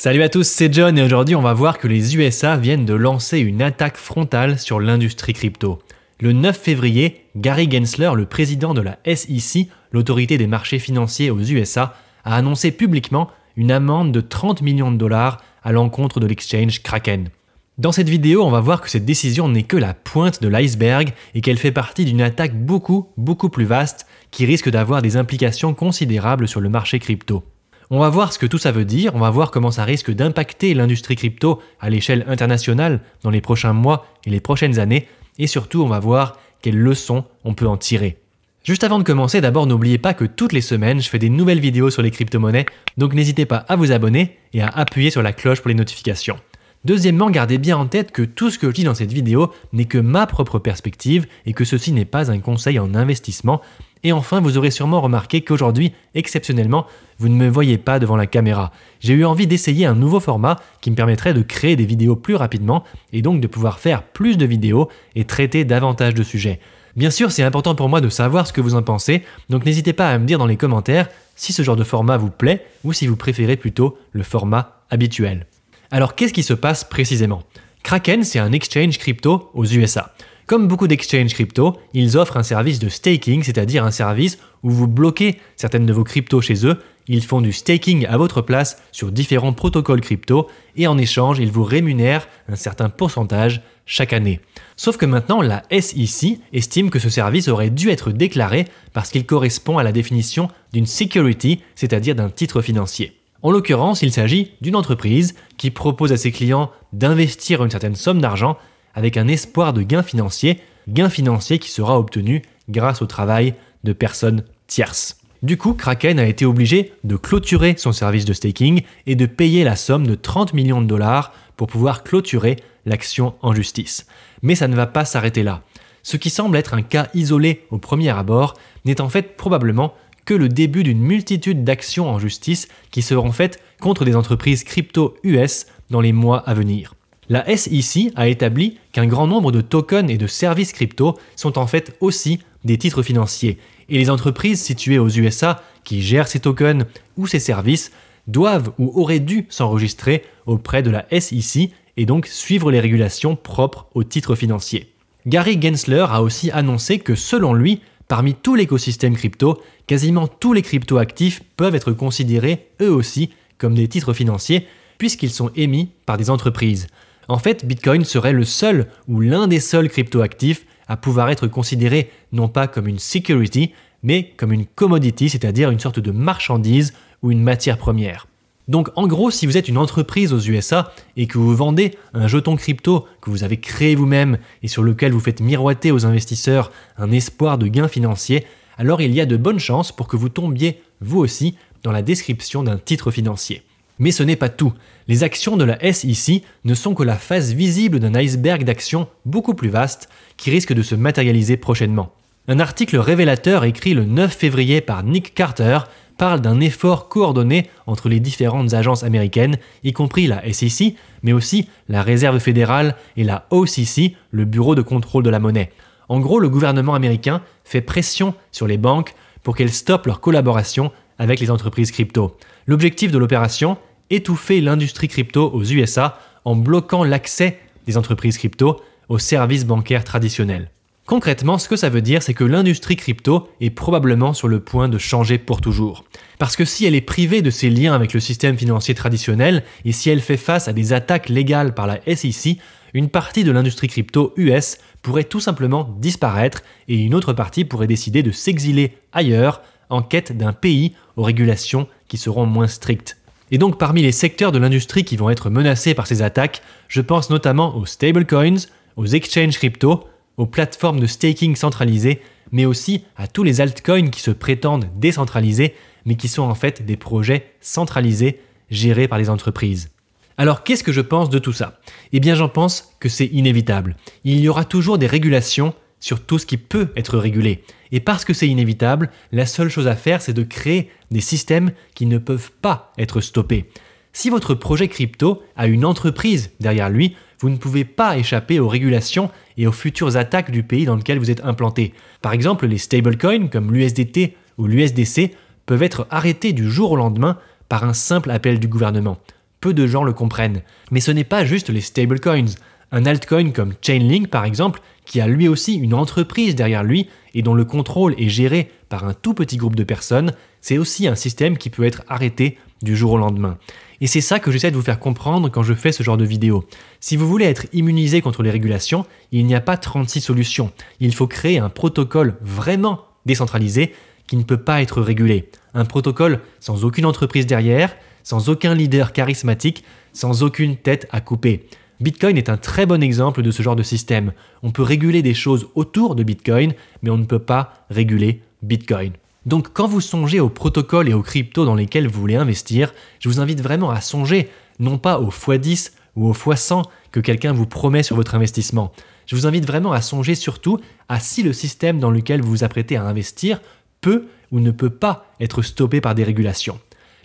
Salut à tous, c'est John et aujourd'hui on va voir que les USA viennent de lancer une attaque frontale sur l'industrie crypto. Le 9 février, Gary Gensler, le président de la SEC, l'autorité des marchés financiers aux USA, a annoncé publiquement une amende de 30 millions de dollars à l'encontre de l'exchange Kraken. Dans cette vidéo, on va voir que cette décision n'est que la pointe de l'iceberg et qu'elle fait partie d'une attaque beaucoup, beaucoup plus vaste qui risque d'avoir des implications considérables sur le marché crypto. On va voir ce que tout ça veut dire, on va voir comment ça risque d'impacter l'industrie crypto à l'échelle internationale dans les prochains mois et les prochaines années, et surtout on va voir quelles leçons on peut en tirer. Juste avant de commencer, d'abord n'oubliez pas que toutes les semaines, je fais des nouvelles vidéos sur les crypto-monnaies, donc n'hésitez pas à vous abonner et à appuyer sur la cloche pour les notifications. Deuxièmement, gardez bien en tête que tout ce que je dis dans cette vidéo n'est que ma propre perspective et que ceci n'est pas un conseil en investissement, et enfin, vous aurez sûrement remarqué qu'aujourd'hui, exceptionnellement, vous ne me voyez pas devant la caméra. J'ai eu envie d'essayer un nouveau format qui me permettrait de créer des vidéos plus rapidement et donc de pouvoir faire plus de vidéos et traiter davantage de sujets. Bien sûr, c'est important pour moi de savoir ce que vous en pensez, donc n'hésitez pas à me dire dans les commentaires si ce genre de format vous plaît ou si vous préférez plutôt le format habituel. Alors qu'est-ce qui se passe précisément Kraken, c'est un exchange crypto aux USA. Comme beaucoup d'exchanges crypto, ils offrent un service de staking, c'est-à-dire un service où vous bloquez certaines de vos cryptos chez eux, ils font du staking à votre place sur différents protocoles crypto et en échange, ils vous rémunèrent un certain pourcentage chaque année. Sauf que maintenant, la SEC estime que ce service aurait dû être déclaré parce qu'il correspond à la définition d'une security, c'est-à-dire d'un titre financier. En l'occurrence, il s'agit d'une entreprise qui propose à ses clients d'investir une certaine somme d'argent avec un espoir de gain financier, gain financier qui sera obtenu grâce au travail de personnes tierces. Du coup, Kraken a été obligé de clôturer son service de staking et de payer la somme de 30 millions de dollars pour pouvoir clôturer l'action en justice. Mais ça ne va pas s'arrêter là. Ce qui semble être un cas isolé au premier abord n'est en fait probablement que le début d'une multitude d'actions en justice qui seront faites contre des entreprises crypto US dans les mois à venir. La SEC a établi qu'un grand nombre de tokens et de services crypto sont en fait aussi des titres financiers, et les entreprises situées aux USA qui gèrent ces tokens ou ces services doivent ou auraient dû s'enregistrer auprès de la SEC et donc suivre les régulations propres aux titres financiers. Gary Gensler a aussi annoncé que selon lui, parmi tout l'écosystème crypto, quasiment tous les actifs peuvent être considérés eux aussi comme des titres financiers puisqu'ils sont émis par des entreprises. En fait, Bitcoin serait le seul ou l'un des seuls cryptoactifs à pouvoir être considéré non pas comme une security, mais comme une commodity, c'est-à-dire une sorte de marchandise ou une matière première. Donc en gros, si vous êtes une entreprise aux USA et que vous vendez un jeton crypto que vous avez créé vous-même et sur lequel vous faites miroiter aux investisseurs un espoir de gain financier, alors il y a de bonnes chances pour que vous tombiez, vous aussi, dans la description d'un titre financier. Mais ce n'est pas tout. Les actions de la SEC ne sont que la face visible d'un iceberg d'actions beaucoup plus vaste qui risque de se matérialiser prochainement. Un article révélateur écrit le 9 février par Nick Carter parle d'un effort coordonné entre les différentes agences américaines, y compris la SEC, mais aussi la Réserve fédérale et la OCC, le Bureau de contrôle de la monnaie. En gros, le gouvernement américain fait pression sur les banques pour qu'elles stoppent leur collaboration avec les entreprises crypto. L'objectif de l'opération étouffer l'industrie crypto aux USA en bloquant l'accès des entreprises crypto aux services bancaires traditionnels. Concrètement, ce que ça veut dire, c'est que l'industrie crypto est probablement sur le point de changer pour toujours. Parce que si elle est privée de ses liens avec le système financier traditionnel, et si elle fait face à des attaques légales par la SEC, une partie de l'industrie crypto US pourrait tout simplement disparaître, et une autre partie pourrait décider de s'exiler ailleurs en quête d'un pays aux régulations qui seront moins strictes. Et donc parmi les secteurs de l'industrie qui vont être menacés par ces attaques, je pense notamment aux stablecoins, aux exchanges crypto, aux plateformes de staking centralisées, mais aussi à tous les altcoins qui se prétendent décentralisés, mais qui sont en fait des projets centralisés gérés par les entreprises. Alors qu'est-ce que je pense de tout ça Eh bien j'en pense que c'est inévitable. Il y aura toujours des régulations sur tout ce qui peut être régulé. Et parce que c'est inévitable, la seule chose à faire, c'est de créer des systèmes qui ne peuvent pas être stoppés. Si votre projet crypto a une entreprise derrière lui, vous ne pouvez pas échapper aux régulations et aux futures attaques du pays dans lequel vous êtes implanté. Par exemple, les stablecoins comme l'USDT ou l'USDC peuvent être arrêtés du jour au lendemain par un simple appel du gouvernement. Peu de gens le comprennent. Mais ce n'est pas juste les stablecoins. Un altcoin comme Chainlink par exemple, qui a lui aussi une entreprise derrière lui et dont le contrôle est géré par un tout petit groupe de personnes, c'est aussi un système qui peut être arrêté du jour au lendemain. Et c'est ça que j'essaie de vous faire comprendre quand je fais ce genre de vidéo. Si vous voulez être immunisé contre les régulations, il n'y a pas 36 solutions. Il faut créer un protocole vraiment décentralisé qui ne peut pas être régulé. Un protocole sans aucune entreprise derrière, sans aucun leader charismatique, sans aucune tête à couper. Bitcoin est un très bon exemple de ce genre de système. On peut réguler des choses autour de Bitcoin, mais on ne peut pas réguler Bitcoin. Donc quand vous songez aux protocoles et aux cryptos dans lesquels vous voulez investir, je vous invite vraiment à songer non pas aux x10 ou aux x100 que quelqu'un vous promet sur votre investissement. Je vous invite vraiment à songer surtout à si le système dans lequel vous vous apprêtez à investir peut ou ne peut pas être stoppé par des régulations.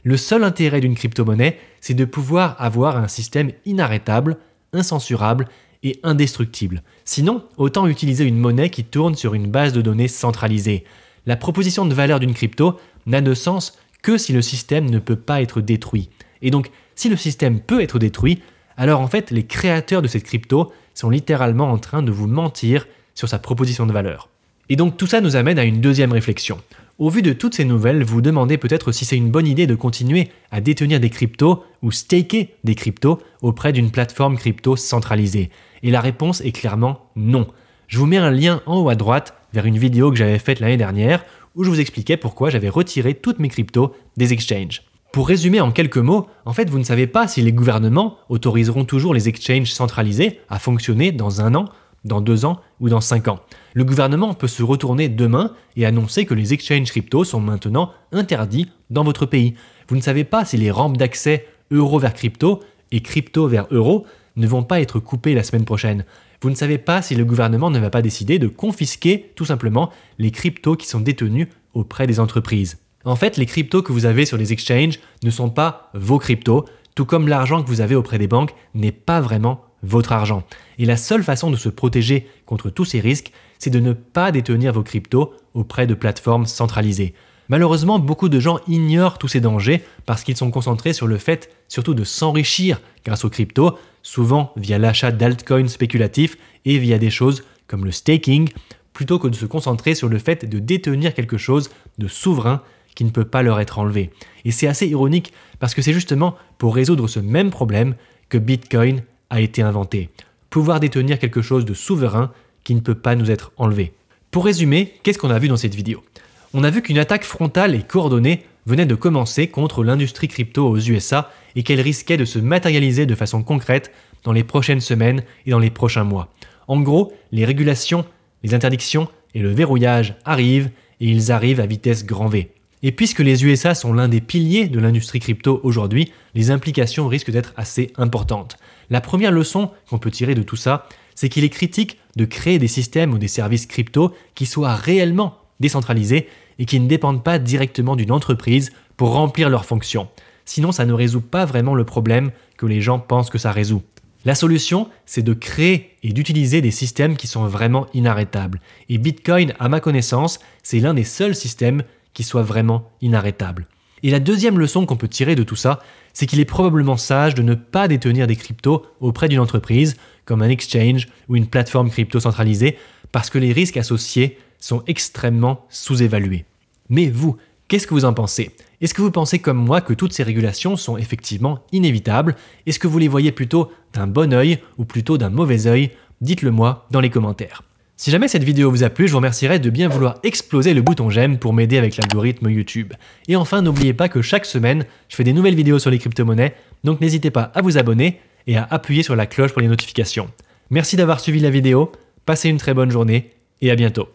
Le seul intérêt d'une crypto-monnaie, c'est de pouvoir avoir un système inarrêtable incensurable et indestructible. Sinon, autant utiliser une monnaie qui tourne sur une base de données centralisée. La proposition de valeur d'une crypto n'a de sens que si le système ne peut pas être détruit. Et donc, si le système peut être détruit, alors en fait, les créateurs de cette crypto sont littéralement en train de vous mentir sur sa proposition de valeur. Et donc tout ça nous amène à une deuxième réflexion. Au vu de toutes ces nouvelles, vous demandez peut-être si c'est une bonne idée de continuer à détenir des cryptos ou staker des cryptos auprès d'une plateforme crypto centralisée. Et la réponse est clairement non. Je vous mets un lien en haut à droite vers une vidéo que j'avais faite l'année dernière où je vous expliquais pourquoi j'avais retiré toutes mes cryptos des exchanges. Pour résumer en quelques mots, en fait vous ne savez pas si les gouvernements autoriseront toujours les exchanges centralisés à fonctionner dans un an dans deux ans ou dans cinq ans. Le gouvernement peut se retourner demain et annoncer que les exchanges crypto sont maintenant interdits dans votre pays. Vous ne savez pas si les rampes d'accès euro vers crypto et crypto vers euro ne vont pas être coupées la semaine prochaine. Vous ne savez pas si le gouvernement ne va pas décider de confisquer tout simplement les cryptos qui sont détenus auprès des entreprises. En fait, les cryptos que vous avez sur les exchanges ne sont pas vos cryptos, tout comme l'argent que vous avez auprès des banques n'est pas vraiment votre argent. Et la seule façon de se protéger contre tous ces risques, c'est de ne pas détenir vos cryptos auprès de plateformes centralisées. Malheureusement, beaucoup de gens ignorent tous ces dangers parce qu'ils sont concentrés sur le fait surtout de s'enrichir grâce aux cryptos, souvent via l'achat d'altcoins spéculatifs et via des choses comme le staking, plutôt que de se concentrer sur le fait de détenir quelque chose de souverain qui ne peut pas leur être enlevé. Et c'est assez ironique parce que c'est justement pour résoudre ce même problème que Bitcoin a été inventé, pouvoir détenir quelque chose de souverain qui ne peut pas nous être enlevé. Pour résumer, qu'est-ce qu'on a vu dans cette vidéo On a vu qu'une attaque frontale et coordonnée venait de commencer contre l'industrie crypto aux USA et qu'elle risquait de se matérialiser de façon concrète dans les prochaines semaines et dans les prochains mois. En gros, les régulations, les interdictions et le verrouillage arrivent et ils arrivent à vitesse grand V. Et puisque les USA sont l'un des piliers de l'industrie crypto aujourd'hui, les implications risquent d'être assez importantes. La première leçon qu'on peut tirer de tout ça, c'est qu'il est critique de créer des systèmes ou des services crypto qui soient réellement décentralisés et qui ne dépendent pas directement d'une entreprise pour remplir leurs fonctions. Sinon, ça ne résout pas vraiment le problème que les gens pensent que ça résout. La solution, c'est de créer et d'utiliser des systèmes qui sont vraiment inarrêtables. Et Bitcoin, à ma connaissance, c'est l'un des seuls systèmes qui soit vraiment inarrêtable. Et la deuxième leçon qu'on peut tirer de tout ça, c'est qu'il est probablement sage de ne pas détenir des cryptos auprès d'une entreprise, comme un exchange ou une plateforme crypto centralisée, parce que les risques associés sont extrêmement sous-évalués. Mais vous, qu'est-ce que vous en pensez Est-ce que vous pensez comme moi que toutes ces régulations sont effectivement inévitables Est-ce que vous les voyez plutôt d'un bon œil ou plutôt d'un mauvais œil Dites-le moi dans les commentaires. Si jamais cette vidéo vous a plu, je vous remercierai de bien vouloir exploser le bouton j'aime pour m'aider avec l'algorithme YouTube. Et enfin, n'oubliez pas que chaque semaine, je fais des nouvelles vidéos sur les crypto-monnaies, donc n'hésitez pas à vous abonner et à appuyer sur la cloche pour les notifications. Merci d'avoir suivi la vidéo, passez une très bonne journée et à bientôt.